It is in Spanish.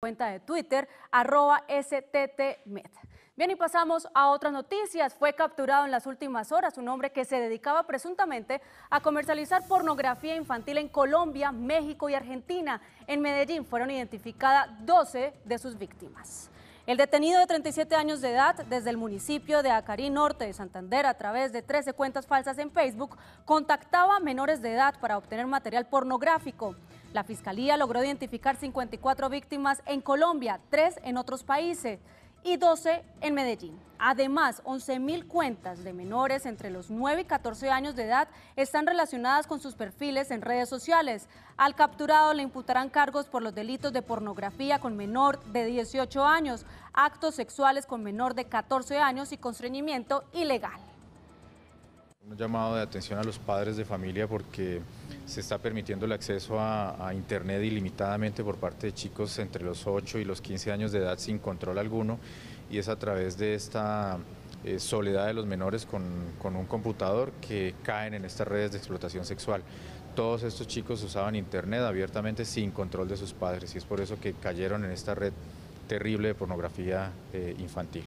cuenta de Twitter, arroba STTMed. Bien, y pasamos a otras noticias. Fue capturado en las últimas horas un hombre que se dedicaba presuntamente a comercializar pornografía infantil en Colombia, México y Argentina. En Medellín fueron identificadas 12 de sus víctimas. El detenido de 37 años de edad desde el municipio de Acarí Norte de Santander a través de 13 cuentas falsas en Facebook contactaba a menores de edad para obtener material pornográfico. La Fiscalía logró identificar 54 víctimas en Colombia, 3 en otros países y 12 en Medellín. Además, 11.000 cuentas de menores entre los 9 y 14 años de edad están relacionadas con sus perfiles en redes sociales. Al capturado le imputarán cargos por los delitos de pornografía con menor de 18 años, actos sexuales con menor de 14 años y constreñimiento ilegal. Un llamado de atención a los padres de familia porque se está permitiendo el acceso a, Internet ilimitadamente por parte de chicos entre los 8 y los 15 años de edad sin control alguno y es a través de esta eh, soledad de los menores con, un computador que caen en estas redes de explotación sexual todos estos chicos usaban internet abiertamente sin control de sus padres y es por eso que cayeron en esta red terrible de pornografía eh, infantil.